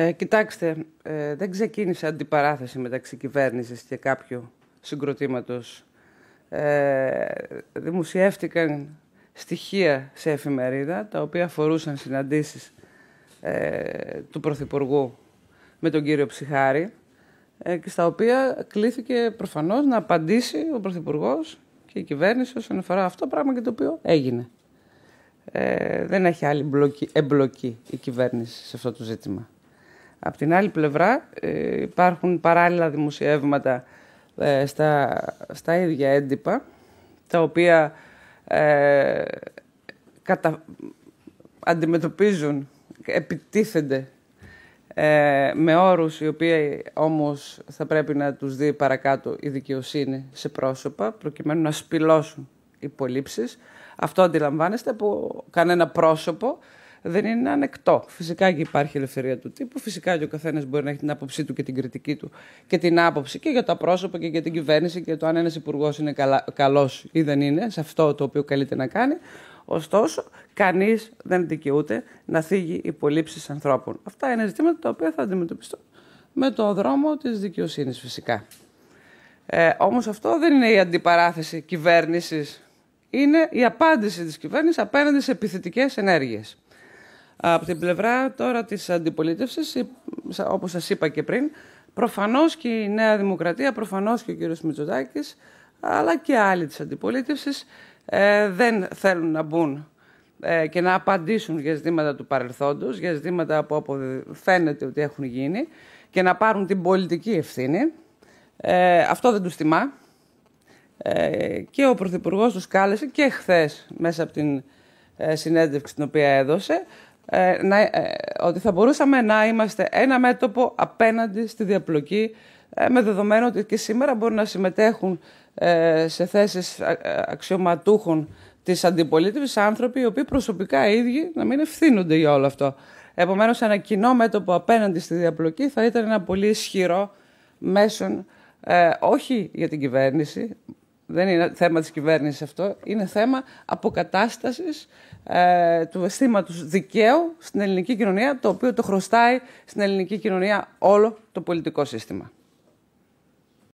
Ε, κοιτάξτε, ε, δεν ξεκίνησε αντιπαράθεση μεταξύ κυβέρνησης και κάποιου συγκροτήματος. Ε, δημοσιεύτηκαν στοιχεία σε εφημερίδα, τα οποία αφορούσαν συναντήσεις ε, του Πρωθυπουργού με τον κύριο Ψυχάρη και στα οποία κλείθηκε προφανώς να απαντήσει ο Πρωθυπουργός και η κυβέρνηση όσον αφορά αυτό πράγμα και το οποίο έγινε. δεν έχει άλλη εμπλοκή η κυβέρνηση σε αυτό το ζήτημα. Απ' την άλλη πλευρά ε, υπάρχουν παράλληλα δημοσιεύματα ε, στα, στα ίδια έντυπα, τα οποία ε, κατα... αντιμετωπίζουν, επιτίθενται ε, με όρους οι οποίοι όμως θα πρέπει να τους δει παρακάτω η δικαιοσύνη σε πρόσωπα, προκειμένου να σπηλώσουν οι πολύψεις. Αυτό αντιλαμβάνεστε από κανένα πρόσωπο δεν είναι ανεκτό. Φυσικά και υπάρχει η ελευθερία του τύπου, φυσικά και ο καθένας μπορεί να έχει την άποψή του και την κριτική του και την άποψη και για τα πρόσωπα και για την κυβέρνηση και το αν ένας υπουργός είναι καλός ή δεν είναι, σε αυτό το οποίο καλείται να κάνει. Ωστόσο, κανείς δεν δικαιούται να θίγει υπολήψεις ανθρώπων. Αυτά είναι ζητήματα τα οποία θα αντιμετωπιστούν με το δρόμο της δικαιοσύνης φυσικά. Ε, όμως αυτό δεν είναι η αντιπαράθεση κυβέρνησης, Είναι η απάντηση της κυβέρνησης απέναντι σε επιθετικές ενέργειες. Από την πλευρά τώρα της αντιπολίτευσης, όπως σας είπα και πριν, προφανώς και η Νέα Δημοκρατία, προφανώς και ο κύριος Μητσοτάκης, αλλά και άλλοι της αντιπολίτευσης ε, δεν θέλουν να μπουν ε, και να απαντήσουν για ζητήματα του παρελθόντος, για ζητήματα που φαίνεται ότι έχουν γίνει και να πάρουν την πολιτική ευθύνη. Ε, αυτό δεν τους θυμά. και ο Πρωθυπουργός τους κάλεσε και χθες μέσα από την συνέντευξη την οποία έδωσε ε, ε, ότι θα μπορούσαμε να είμαστε ένα μέτωπο απέναντι στη διαπλοκή ε, με δεδομένο ότι και σήμερα μπορούν να συμμετέχουν σε θέσεις αξιωματούχων της αντιπολίτευσης άνθρωποι οι οποίοι προσωπικά οι ίδιοι να μην ευθύνονται για όλο αυτό. Επομένως ένα κοινό μέτωπο απέναντι στη διαπλοκή θα ήταν ένα πολύ ισχυρό μέσον όχι για την κυβέρνηση, δεν είναι θέμα της κυβέρνησης αυτό, είναι θέμα αποκατάστασης ε, του αισθήματος δικαίου στην ελληνική κοινωνία, το οποίο το χρωστάει στην ελληνική κοινωνία όλο το πολιτικό σύστημα.